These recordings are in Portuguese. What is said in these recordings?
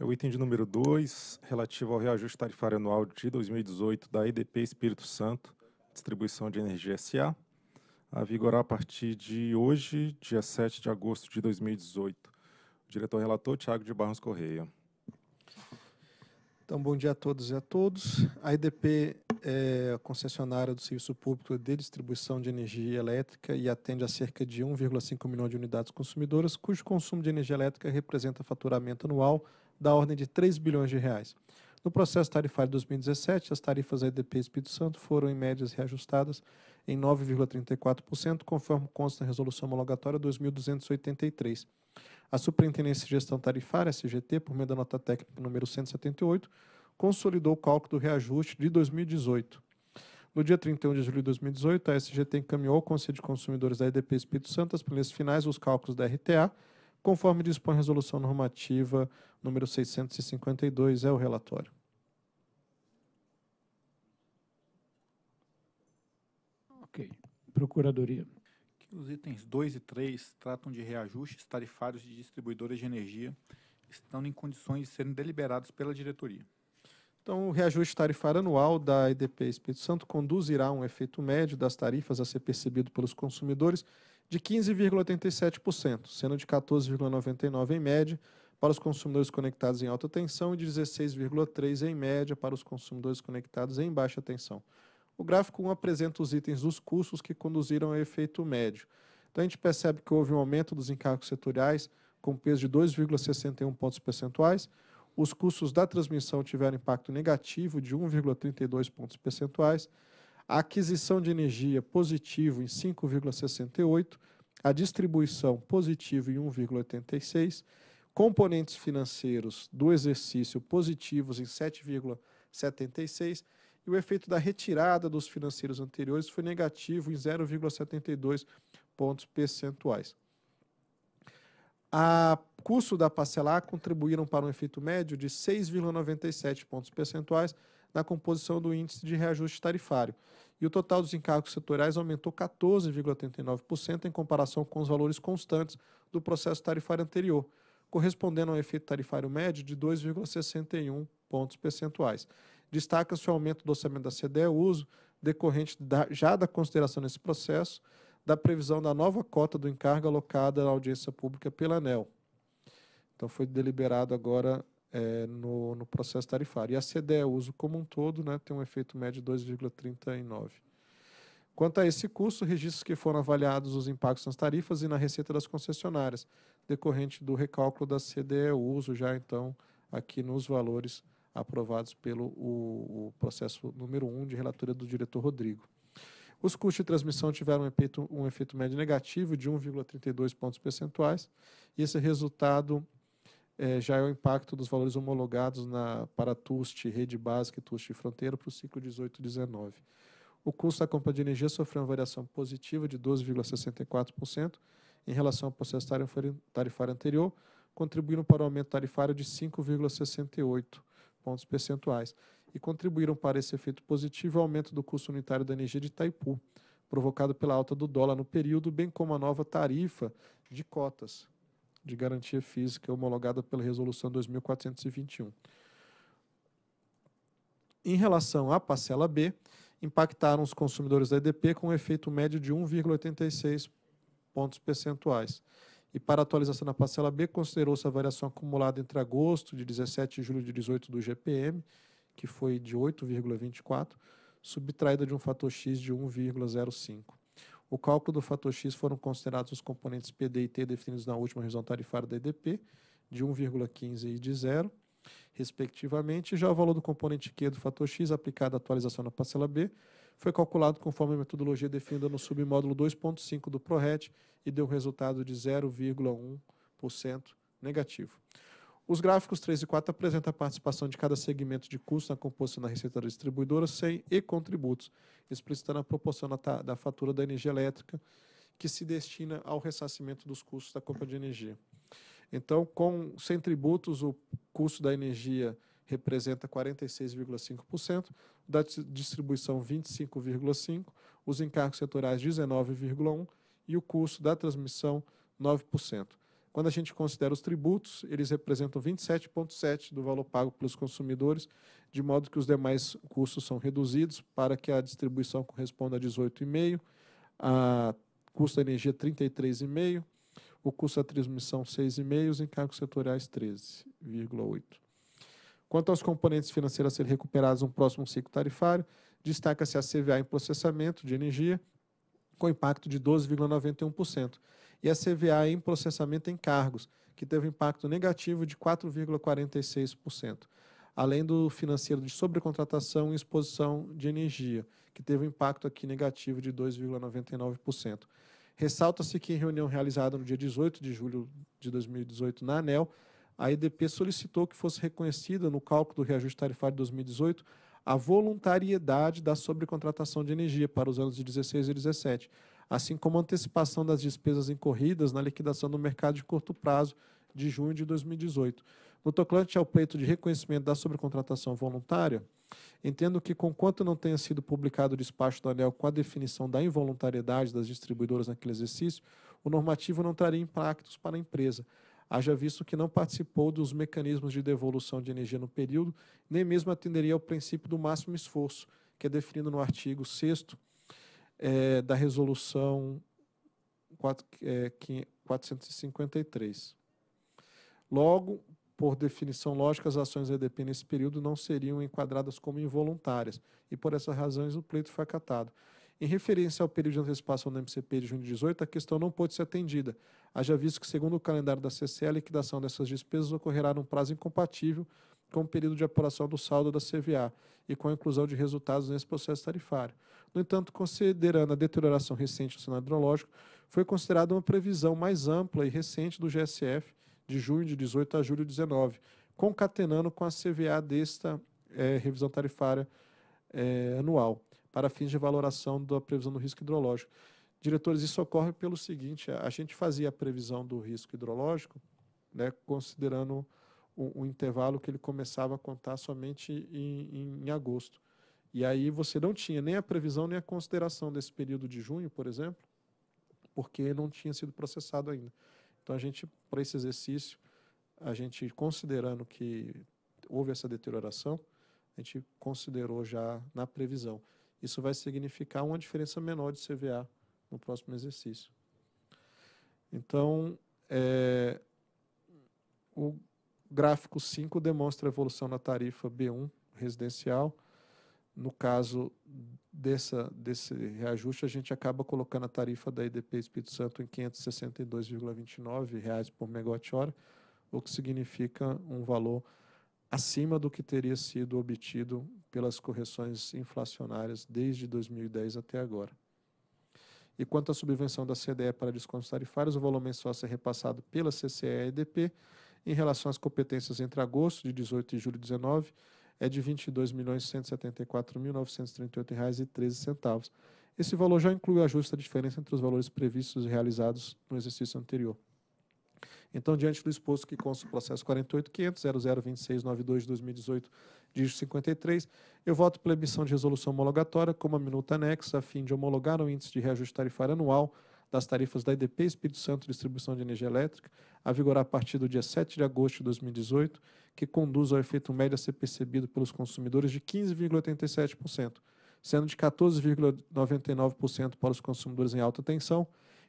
É o item de número 2, relativo ao reajuste tarifário anual de 2018 da EDP Espírito Santo, distribuição de energia SA, a vigorar a partir de hoje, dia 7 de agosto de 2018. O diretor relator, Tiago de Barros Correia. Então, bom dia a todos e a todos. A EDP é concessionária do serviço público de distribuição de energia elétrica e atende a cerca de 1,5 milhão de unidades consumidoras, cujo consumo de energia elétrica representa faturamento anual da ordem de 3 bilhões de reais. No processo tarifário 2017, as tarifas da EDP Espírito Santo foram em médias reajustadas em 9,34%, conforme consta na resolução homologatória 2283. A Superintendência de Gestão Tarifária, SGT, por meio da nota técnica número 178, consolidou o cálculo do reajuste de 2018. No dia 31 de julho de 2018, a SGT encaminhou ao Conselho de Consumidores da EDP Espírito Santo as planilhas finais dos cálculos da RTA, conforme dispõe a Resolução Normativa número 652, é o relatório. Ok. Procuradoria. Os itens 2 e 3 tratam de reajustes tarifários de distribuidoras de energia, estando em condições de serem deliberados pela diretoria. Então, o reajuste tarifário anual da EDP Espírito Santo conduzirá a um efeito médio das tarifas a ser percebido pelos consumidores de 15,87%, sendo de 14,99% em média para os consumidores conectados em alta tensão e de 16,3% em média para os consumidores conectados em baixa tensão. O gráfico 1 apresenta os itens dos custos que conduziram ao efeito médio. Então, a gente percebe que houve um aumento dos encargos setoriais com peso de 2,61 pontos percentuais, os custos da transmissão tiveram impacto negativo de 1,32 pontos percentuais, a aquisição de energia positivo em 5,68, a distribuição positivo em 1,86, componentes financeiros do exercício positivos em 7,76 e o efeito da retirada dos financeiros anteriores foi negativo em 0,72 pontos percentuais a custo da parcelar contribuíram para um efeito médio de 6,97 pontos percentuais na composição do índice de reajuste tarifário. E o total dos encargos setoriais aumentou 14,89% em comparação com os valores constantes do processo tarifário anterior, correspondendo a um efeito tarifário médio de 2,61 pontos percentuais. Destaca-se o aumento do orçamento da CDE uso decorrente da, já da consideração nesse processo da previsão da nova cota do encargo alocada na audiência pública pela ANEL. Então, foi deliberado agora é, no, no, processo tarifário. E a CDE, uso como um todo, né, tem um efeito médio de 2,39. Quanto a esse custo, registros que foram avaliados os impactos nas tarifas e na receita das concessionárias, decorrente do recálculo da CDE, uso já então aqui nos valores aprovados pelo o, o processo número 1 um de relatoria do diretor Rodrigo. Os custos de transmissão tiveram um efeito, um efeito médio negativo de 1,32 pontos percentuais, e esse resultado é, já é o impacto dos valores homologados na, para TUST, rede básica e TUST fronteira, para o ciclo 18-19. O custo da compra de energia sofreu uma variação positiva de 12,64% em relação ao processo tarifário anterior, contribuindo para o aumento tarifário de 5,68 pontos percentuais e contribuíram para esse efeito positivo o aumento do custo unitário da energia de Itaipu, provocado pela alta do dólar no período, bem como a nova tarifa de cotas de garantia física homologada pela Resolução 2421. Em relação à parcela B, impactaram os consumidores da EDP com um efeito médio de 1,86 pontos percentuais. E para a atualização da parcela B, considerou-se a variação acumulada entre agosto de 17 e julho de 18 do GPM que foi de 8,24, subtraída de um fator x de 1,05. O cálculo do fator x foram considerados os componentes PD e T definidos na última revisão tarifária da EDP, de 1,15 e de 0, respectivamente. Já o valor do componente Q do fator x aplicado à atualização na parcela B foi calculado conforme a metodologia definida no submódulo 2.5 do PRORET e deu um resultado de 0,1% negativo. Os gráficos 3 e 4 apresentam a participação de cada segmento de custo na composição da receita da distribuidora sem e contributos, explicitando a proporção da, da fatura da energia elétrica que se destina ao ressarcimento dos custos da compra de energia. Então, com, sem tributos, o custo da energia representa 46,5%, da distribuição 25,5%, os encargos setoriais 19,1% e o custo da transmissão 9%. Quando a gente considera os tributos, eles representam 27,7% do valor pago pelos consumidores, de modo que os demais custos são reduzidos para que a distribuição corresponda a 18,5%, a custo da energia 33,5%, o custo da transmissão 6,5% e os encargos setoriais 13,8%. Quanto aos componentes financeiros a serem recuperados no próximo ciclo tarifário, destaca-se a CVA em processamento de energia, com impacto de 12,91%, e a CVA em processamento em cargos, que teve um impacto negativo de 4,46%, além do financeiro de sobrecontratação e exposição de energia, que teve um impacto aqui negativo de 2,99%. Ressalta-se que em reunião realizada no dia 18 de julho de 2018 na ANEL, a EDP solicitou que fosse reconhecida no cálculo do reajuste tarifário de 2018 a voluntariedade da sobrecontratação de energia para os anos de 16 e 17, assim como antecipação das despesas incorridas na liquidação do mercado de curto prazo de junho de 2018. No tocante ao pleito de reconhecimento da sobrecontratação voluntária, entendo que, conquanto não tenha sido publicado o despacho do ANEL com a definição da involuntariedade das distribuidoras naquele exercício, o normativo não traria impactos para a empresa, haja visto que não participou dos mecanismos de devolução de energia no período, nem mesmo atenderia ao princípio do máximo esforço, que é definido no artigo 6 é, da resolução 4, é, 453. Logo, por definição lógica, as ações EDP nesse período não seriam enquadradas como involuntárias, e por essas razões o pleito foi acatado. Em referência ao período de antecipação do MCP de junho de 18, a questão não pôde ser atendida, haja visto que, segundo o calendário da CCE, a liquidação dessas despesas ocorrerá num prazo incompatível com o período de apuração do saldo da CVA e com a inclusão de resultados nesse processo tarifário. No entanto, considerando a deterioração recente do cenário hidrológico, foi considerada uma previsão mais ampla e recente do GSF de junho de 18 a julho de 19, concatenando com a CVA desta é, revisão tarifária é, anual, para fins de valoração da previsão do risco hidrológico. Diretores, isso ocorre pelo seguinte: a gente fazia a previsão do risco hidrológico, né, considerando um, um, intervalo que ele começava a contar somente em, em, em agosto. E aí você não tinha nem a previsão nem a consideração desse período de junho, por exemplo, porque não tinha sido processado ainda. Então a gente, para esse exercício, a gente considerando que houve essa deterioração, a gente considerou já na previsão. Isso vai significar uma diferença menor de CVA no próximo exercício. Então, é, o, o gráfico 5 demonstra a evolução na tarifa B1 residencial. No caso dessa, desse reajuste, a gente acaba colocando a tarifa da IDP Espírito Santo em R$ 562,29 por megawatt-hora, o que significa um valor acima do que teria sido obtido pelas correções inflacionárias desde 2010 até agora. E quanto à subvenção da CDE para descontos tarifários, o valor mensal a ser repassado pela CCE e EDP em relação às competências entre agosto de 18 e julho de 19, é de R$ 22.174.938,13. Esse valor já inclui o ajuste da diferença entre os valores previstos e realizados no exercício anterior. Então, diante do exposto que consta o processo 48.500.002692-2018, dígito 53, eu voto pela emissão de resolução homologatória como a minuta anexa, a fim de homologar o índice de reajuste tarifário anual das tarifas da EDP Espírito Santo Distribuição de Energia Elétrica, a vigorar a partir do dia 7 de agosto de 2018, que conduz ao efeito médio a ser percebido pelos consumidores de 15,87%, sendo de 14,99% para os consumidores em alta tensão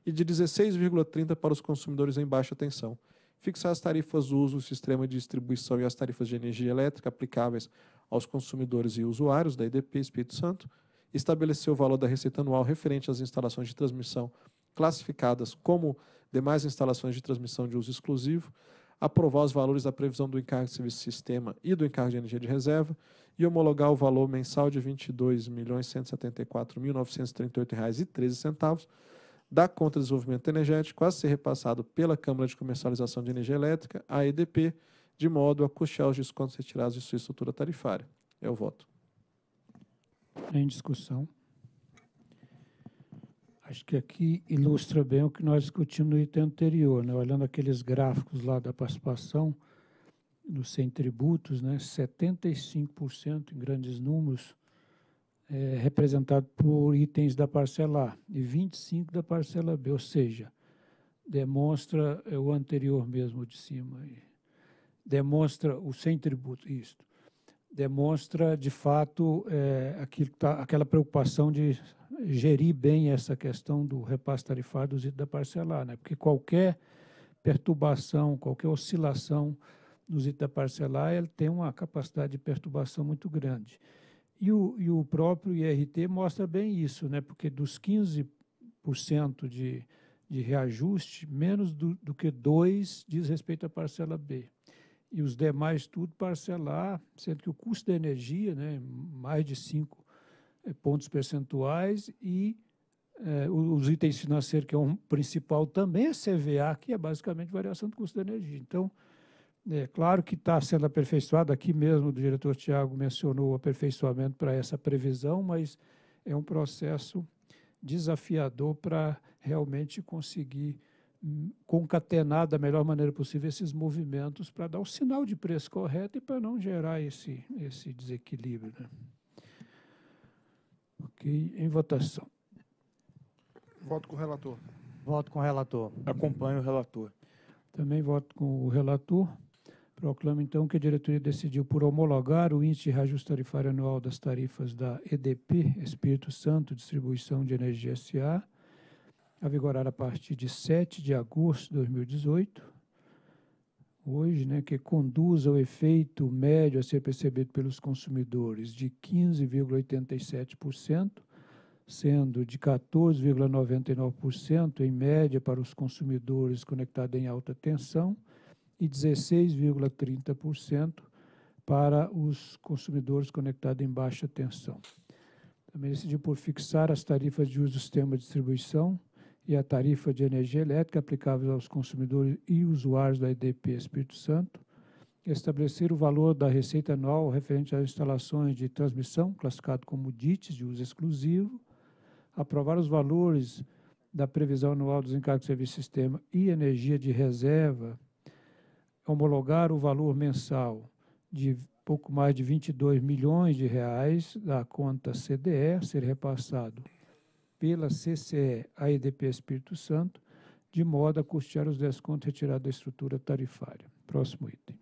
e de 16,30% para os consumidores em baixa tensão. Fixar as tarifas do uso do sistema de distribuição e as tarifas de energia elétrica aplicáveis aos consumidores e usuários da EDP Espírito Santo, estabeleceu o valor da receita anual referente às instalações de transmissão classificadas como demais instalações de transmissão de uso exclusivo, aprovar os valores da previsão do encargo de serviço de sistema e do encargo de energia de reserva e homologar o valor mensal de R$ 22.174.938,13 da conta de desenvolvimento energético a ser repassado pela Câmara de Comercialização de Energia Elétrica, a EDP, de modo a custear os descontos retirados de sua estrutura tarifária. É o voto. Em discussão. Acho que aqui ilustra bem o que nós discutimos no item anterior, né? olhando aqueles gráficos lá da participação no sem tributos, né? 75% em grandes números é representado por itens da parcela A e 25% da parcela B, ou seja, demonstra é o anterior mesmo de cima, demonstra o sem tributo, isto, demonstra de fato é, aquilo, tá, aquela preocupação de gerir bem essa questão do repasse tarifário e da parcelar, né? porque qualquer perturbação, qualquer oscilação nos itens da parcelar, ele tem uma capacidade de perturbação muito grande. E o, e o próprio IRT mostra bem isso, né? porque dos 15% de, de reajuste, menos do, do que 2% diz respeito à parcela B. E os demais tudo parcelar, sendo que o custo da energia, né, mais de 5 eh, pontos percentuais e eh, os itens financeiros, que é um principal, também é CVA, que é basicamente variação do custo da energia. Então, é claro que está sendo aperfeiçoado, aqui mesmo o diretor Tiago mencionou o aperfeiçoamento para essa previsão, mas é um processo desafiador para realmente conseguir hum, concatenar da melhor maneira possível esses movimentos para dar o sinal de preço correto e para não gerar esse, esse desequilíbrio. Né? Ok, em votação. Voto com o relator. Voto com o relator. Acompanho o relator. Também voto com o relator. Proclamo, então, que a diretoria decidiu por homologar o índice de reajuste tarifário anual das tarifas da EDP, Espírito Santo Distribuição de Energia S.A., a vigorar a partir de 7 de agosto de 2018, hoje, né, que conduz ao efeito médio a ser percebido pelos consumidores de 15,87%, sendo de 14,99% em média para os consumidores conectados em alta tensão e 16,30% para os consumidores conectados em baixa tensão. Também decidi por fixar as tarifas de uso do sistema de distribuição e a tarifa de energia elétrica aplicável aos consumidores e usuários da EDP Espírito Santo, estabelecer o valor da receita anual referente às instalações de transmissão, classificado como DITES de uso exclusivo, aprovar os valores da previsão anual dos encargos de serviço sistema e energia de reserva, homologar o valor mensal de pouco mais de 22 milhões de reais da conta CDE ser repassado pela CCE AEDP Espírito Santo, de modo a custear os descontos retirados da estrutura tarifária. Próximo item.